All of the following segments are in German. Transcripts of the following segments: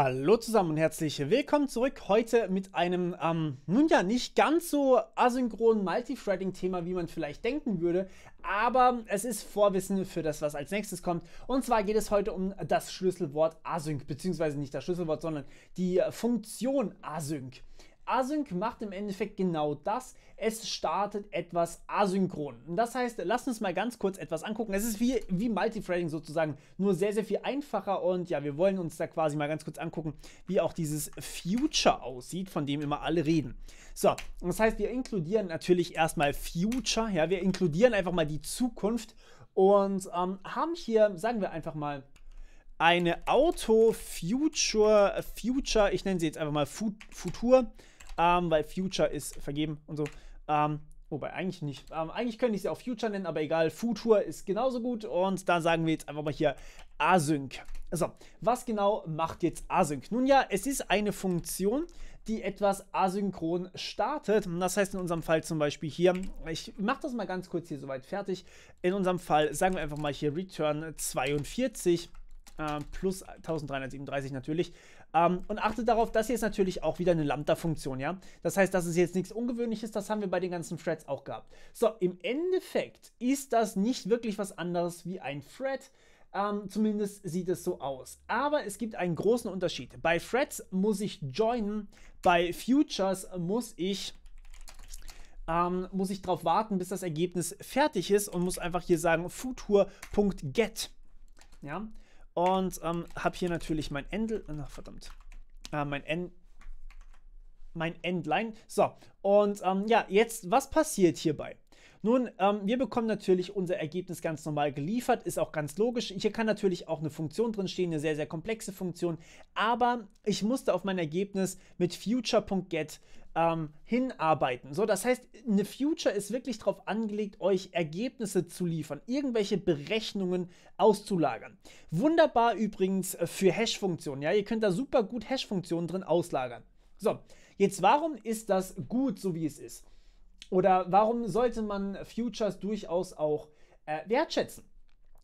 Hallo zusammen und herzlich willkommen zurück. Heute mit einem, ähm, nun ja, nicht ganz so asynchronen Multithreading-Thema, wie man vielleicht denken würde, aber es ist Vorwissen für das, was als nächstes kommt. Und zwar geht es heute um das Schlüsselwort async, beziehungsweise nicht das Schlüsselwort, sondern die Funktion async. Async macht im Endeffekt genau das. Es startet etwas asynchron. Das heißt, lass uns mal ganz kurz etwas angucken. Es ist wie, wie Multithreading sozusagen, nur sehr, sehr viel einfacher. Und ja, wir wollen uns da quasi mal ganz kurz angucken, wie auch dieses Future aussieht, von dem immer alle reden. So, das heißt, wir inkludieren natürlich erstmal Future. Ja, wir inkludieren einfach mal die Zukunft und ähm, haben hier, sagen wir einfach mal, eine Auto Future, Future, ich nenne sie jetzt einfach mal Futur ähm, weil Future ist vergeben und so. Ähm, wobei eigentlich nicht. Ähm, eigentlich könnte ich sie auch Future nennen, aber egal. Future ist genauso gut und da sagen wir jetzt einfach mal hier Async. So, was genau macht jetzt Async? Nun ja, es ist eine Funktion, die etwas asynchron startet. Das heißt in unserem Fall zum Beispiel hier, ich mache das mal ganz kurz hier soweit fertig. In unserem Fall sagen wir einfach mal hier Return 42 äh, plus 1337 natürlich. Ähm, und achtet darauf, dass hier ist natürlich auch wieder eine Lambda-Funktion, ja. Das heißt, das ist jetzt nichts Ungewöhnliches, das haben wir bei den ganzen Threads auch gehabt. So, im Endeffekt ist das nicht wirklich was anderes wie ein Thread. Ähm, zumindest sieht es so aus. Aber es gibt einen großen Unterschied. Bei Threads muss ich joinen, bei Futures muss ich ähm, muss ich darauf warten, bis das Ergebnis fertig ist und muss einfach hier sagen futur.get. Ja? Und ähm, habe hier natürlich mein Endl... Ach, verdammt. Äh, mein End mein Endline. So, und ähm, ja, jetzt, was passiert hierbei? Nun, ähm, wir bekommen natürlich unser Ergebnis ganz normal geliefert, ist auch ganz logisch. Hier kann natürlich auch eine Funktion drin stehen, eine sehr, sehr komplexe Funktion, aber ich musste auf mein Ergebnis mit future.get ähm, hinarbeiten. So, das heißt, eine Future ist wirklich darauf angelegt, euch Ergebnisse zu liefern, irgendwelche Berechnungen auszulagern. Wunderbar übrigens äh, für Hash-Funktionen. Ja, ihr könnt da super gut Hash-Funktionen drin auslagern. So, jetzt warum ist das gut, so wie es ist? Oder warum sollte man Futures durchaus auch äh, wertschätzen?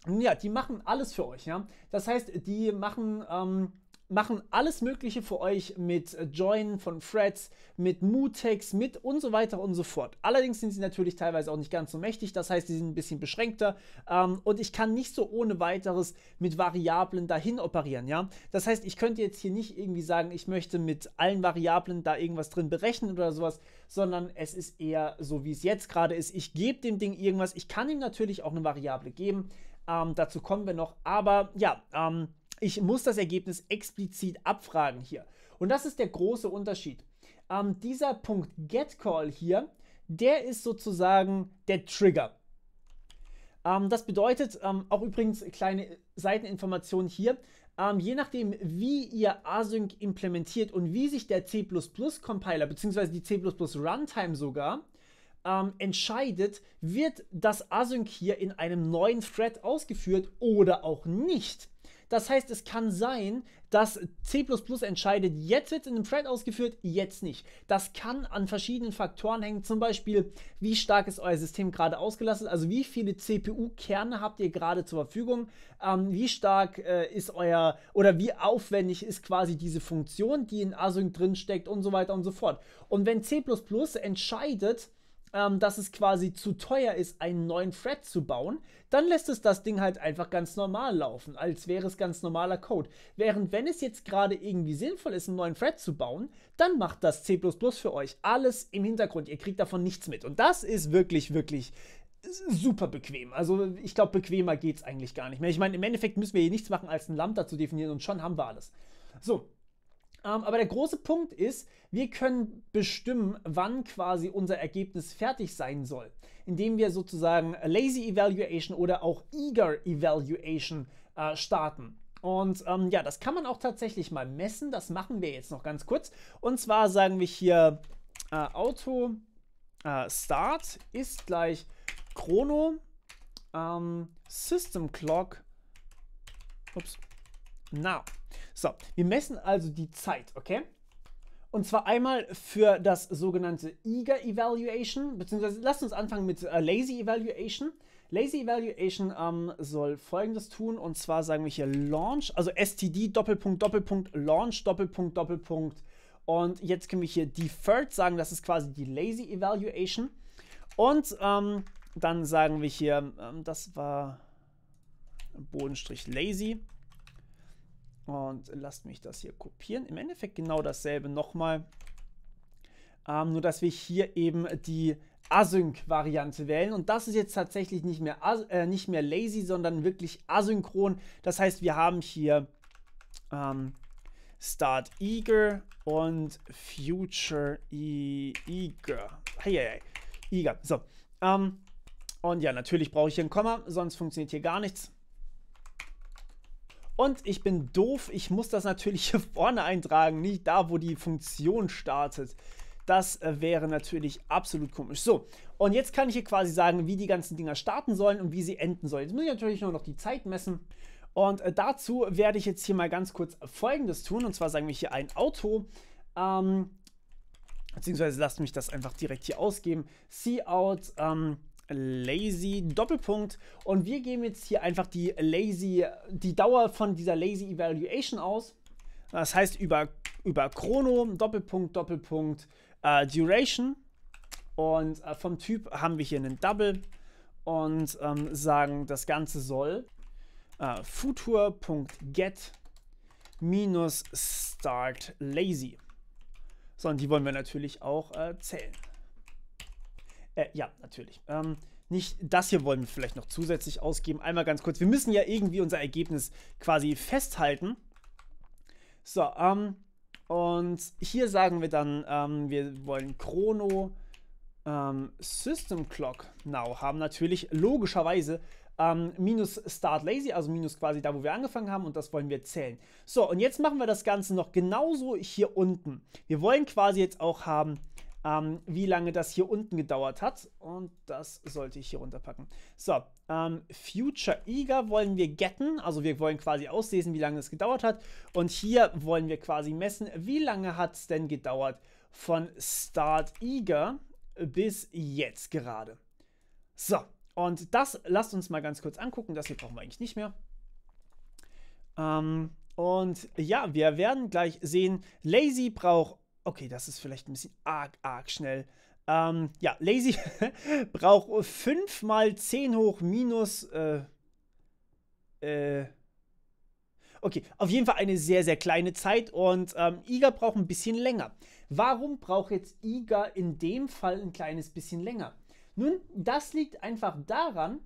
Nun ja, die machen alles für euch, ja. Das heißt, die machen ähm, machen alles Mögliche für euch mit äh, Join von Threads, mit Mutex, mit und so weiter und so fort. Allerdings sind sie natürlich teilweise auch nicht ganz so mächtig, das heißt, sie sind ein bisschen beschränkter ähm, und ich kann nicht so ohne weiteres mit Variablen dahin operieren, ja. Das heißt, ich könnte jetzt hier nicht irgendwie sagen, ich möchte mit allen Variablen da irgendwas drin berechnen oder sowas, sondern es ist eher so, wie es jetzt gerade ist. Ich gebe dem Ding irgendwas, ich kann ihm natürlich auch eine Variable geben, ähm, dazu kommen wir noch, aber ja, ähm, ich muss das Ergebnis explizit abfragen hier. Und das ist der große Unterschied. Ähm, dieser Punkt getCall hier, der ist sozusagen der Trigger. Ähm, das bedeutet, ähm, auch übrigens kleine Seiteninformationen hier, ähm, je nachdem, wie ihr Async implementiert und wie sich der C++-Compiler bzw. die C++-Runtime sogar ähm, entscheidet, wird das Async hier in einem neuen Thread ausgeführt oder auch nicht. Das heißt, es kann sein, dass C entscheidet, jetzt wird es in einem Thread ausgeführt, jetzt nicht. Das kann an verschiedenen Faktoren hängen, zum Beispiel, wie stark ist euer System gerade ausgelastet, also wie viele CPU-Kerne habt ihr gerade zur Verfügung, ähm, wie stark äh, ist euer oder wie aufwendig ist quasi diese Funktion, die in Async drin steckt und so weiter und so fort. Und wenn C entscheidet, ähm, dass es quasi zu teuer ist, einen neuen Thread zu bauen, dann lässt es das Ding halt einfach ganz normal laufen, als wäre es ganz normaler Code. Während wenn es jetzt gerade irgendwie sinnvoll ist, einen neuen Thread zu bauen, dann macht das C++ für euch alles im Hintergrund. Ihr kriegt davon nichts mit. Und das ist wirklich, wirklich super bequem. Also ich glaube, bequemer geht es eigentlich gar nicht mehr. Ich meine, im Endeffekt müssen wir hier nichts machen, als ein Lambda zu definieren und schon haben wir alles. So, ähm, aber der große Punkt ist, wir können bestimmen, wann quasi unser Ergebnis fertig sein soll, indem wir sozusagen Lazy Evaluation oder auch Eager Evaluation äh, starten. Und ähm, ja, das kann man auch tatsächlich mal messen. Das machen wir jetzt noch ganz kurz. Und zwar sagen wir hier äh, Auto äh, Start ist gleich Chrono ähm, System Clock. Ups. Now. So, wir messen also die Zeit, okay? Und zwar einmal für das sogenannte Eager Evaluation, beziehungsweise lasst uns anfangen mit äh, Lazy Evaluation. Lazy Evaluation ähm, soll folgendes tun, und zwar sagen wir hier Launch, also std Doppelpunkt Doppelpunkt Launch Doppelpunkt Doppelpunkt. Und jetzt können wir hier Deferred sagen, das ist quasi die Lazy Evaluation. Und ähm, dann sagen wir hier, ähm, das war Bodenstrich Lazy. Und lasst mich das hier kopieren. Im Endeffekt genau dasselbe nochmal. Ähm, nur, dass wir hier eben die Async-Variante wählen. Und das ist jetzt tatsächlich nicht mehr, äh, nicht mehr lazy, sondern wirklich asynchron. Das heißt, wir haben hier ähm, Start Eager und Future e Eager. Hey, hey, hey. Eager. So. Ähm, und ja, natürlich brauche ich hier ein Komma, sonst funktioniert hier gar nichts. Und ich bin doof, ich muss das natürlich hier vorne eintragen, nicht da, wo die Funktion startet. Das äh, wäre natürlich absolut komisch. So, und jetzt kann ich hier quasi sagen, wie die ganzen Dinger starten sollen und wie sie enden sollen. Jetzt muss ich natürlich nur noch die Zeit messen. Und äh, dazu werde ich jetzt hier mal ganz kurz Folgendes tun. Und zwar sagen wir hier ein Auto. Ähm, beziehungsweise lasst mich das einfach direkt hier ausgeben. See out ähm, Lazy Doppelpunkt und wir geben jetzt hier einfach die Lazy, die Dauer von dieser Lazy Evaluation aus. Das heißt über, über Chrono, Doppelpunkt, Doppelpunkt, äh, Duration und äh, vom Typ haben wir hier einen Double und ähm, sagen, das Ganze soll äh, futur.get minus start lazy. So, und die wollen wir natürlich auch äh, zählen. Äh, ja, natürlich. Ähm, nicht das hier wollen wir vielleicht noch zusätzlich ausgeben. Einmal ganz kurz. Wir müssen ja irgendwie unser Ergebnis quasi festhalten. So, ähm, und hier sagen wir dann, ähm, wir wollen Chrono ähm, System Clock Now haben. Natürlich logischerweise ähm, minus Start Lazy, also minus quasi da, wo wir angefangen haben und das wollen wir zählen. So, und jetzt machen wir das Ganze noch genauso hier unten. Wir wollen quasi jetzt auch haben ähm, wie lange das hier unten gedauert hat. Und das sollte ich hier runterpacken. So, ähm, Future Eager wollen wir getten. Also wir wollen quasi auslesen, wie lange es gedauert hat. Und hier wollen wir quasi messen, wie lange hat es denn gedauert von Start Eager bis jetzt gerade. So, und das lasst uns mal ganz kurz angucken. Das hier brauchen wir eigentlich nicht mehr. Ähm, und ja, wir werden gleich sehen, Lazy braucht Okay, das ist vielleicht ein bisschen arg, arg schnell. Ähm, ja, Lazy braucht 5 mal 10 hoch minus. Äh, äh, okay, auf jeden Fall eine sehr, sehr kleine Zeit und ähm, Iga braucht ein bisschen länger. Warum braucht jetzt Iga in dem Fall ein kleines bisschen länger? Nun, das liegt einfach daran,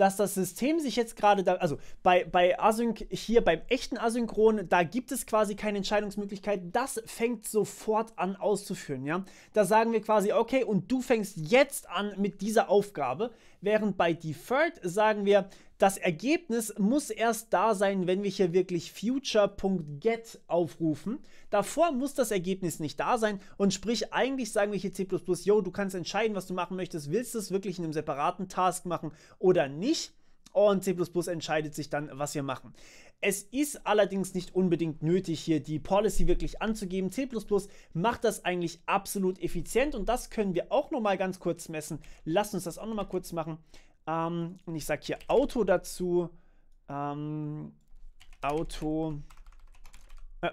dass das System sich jetzt gerade da, also bei, bei Async, hier beim echten Asynchron, da gibt es quasi keine Entscheidungsmöglichkeit. Das fängt sofort an auszuführen, ja. Da sagen wir quasi, okay, und du fängst jetzt an mit dieser Aufgabe, während bei Deferred sagen wir, das Ergebnis muss erst da sein, wenn wir hier wirklich future.get aufrufen. Davor muss das Ergebnis nicht da sein und sprich, eigentlich sagen wir hier C++, yo, du kannst entscheiden, was du machen möchtest. Willst du es wirklich in einem separaten Task machen oder nicht? und C++ entscheidet sich dann, was wir machen. Es ist allerdings nicht unbedingt nötig, hier die Policy wirklich anzugeben. C++ macht das eigentlich absolut effizient und das können wir auch nochmal ganz kurz messen. Lass uns das auch nochmal kurz machen. Ähm, und ich sage hier Auto dazu. Ähm, Auto. Äh,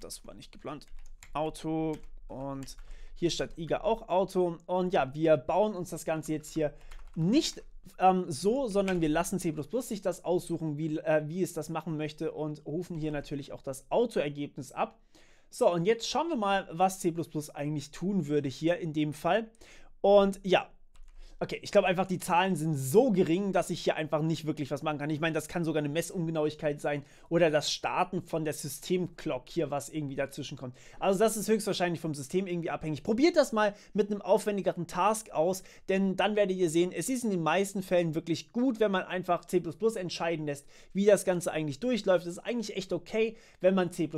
das war nicht geplant. Auto und hier statt IGA auch Auto. Und ja, wir bauen uns das Ganze jetzt hier nicht ähm, so, sondern wir lassen C++ sich das aussuchen, wie, äh, wie es das machen möchte und rufen hier natürlich auch das Auto-Ergebnis ab. So, und jetzt schauen wir mal, was C++ eigentlich tun würde hier in dem Fall. Und ja, Okay, ich glaube einfach, die Zahlen sind so gering, dass ich hier einfach nicht wirklich was machen kann. Ich meine, das kann sogar eine Messungenauigkeit sein oder das Starten von der Systemclock hier, was irgendwie dazwischen kommt. Also das ist höchstwahrscheinlich vom System irgendwie abhängig. Probiert das mal mit einem aufwendigeren Task aus, denn dann werdet ihr sehen, es ist in den meisten Fällen wirklich gut, wenn man einfach C++ entscheiden lässt, wie das Ganze eigentlich durchläuft. Es ist eigentlich echt okay, wenn man C++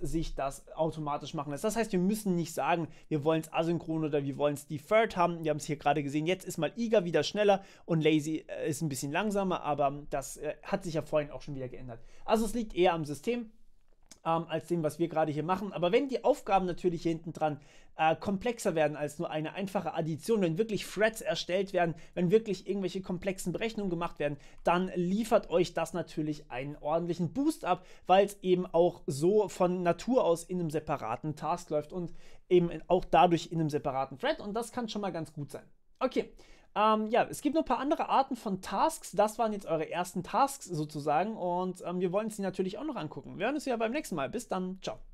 sich das automatisch machen lässt. Das heißt, wir müssen nicht sagen, wir wollen es asynchron oder wir wollen es deferred haben. Wir haben es hier gerade gesehen, jetzt ist mal mal Iga wieder schneller und Lazy äh, ist ein bisschen langsamer, aber das äh, hat sich ja vorhin auch schon wieder geändert. Also es liegt eher am System, ähm, als dem, was wir gerade hier machen. Aber wenn die Aufgaben natürlich hier hinten dran äh, komplexer werden als nur eine einfache Addition, wenn wirklich Threads erstellt werden, wenn wirklich irgendwelche komplexen Berechnungen gemacht werden, dann liefert euch das natürlich einen ordentlichen Boost ab, weil es eben auch so von Natur aus in einem separaten Task läuft und eben auch dadurch in einem separaten Thread. Und das kann schon mal ganz gut sein. Okay. Ähm, ja, es gibt noch ein paar andere Arten von Tasks. Das waren jetzt eure ersten Tasks sozusagen. Und ähm, wir wollen sie natürlich auch noch angucken. Wir hören uns ja beim nächsten Mal. Bis dann. Ciao.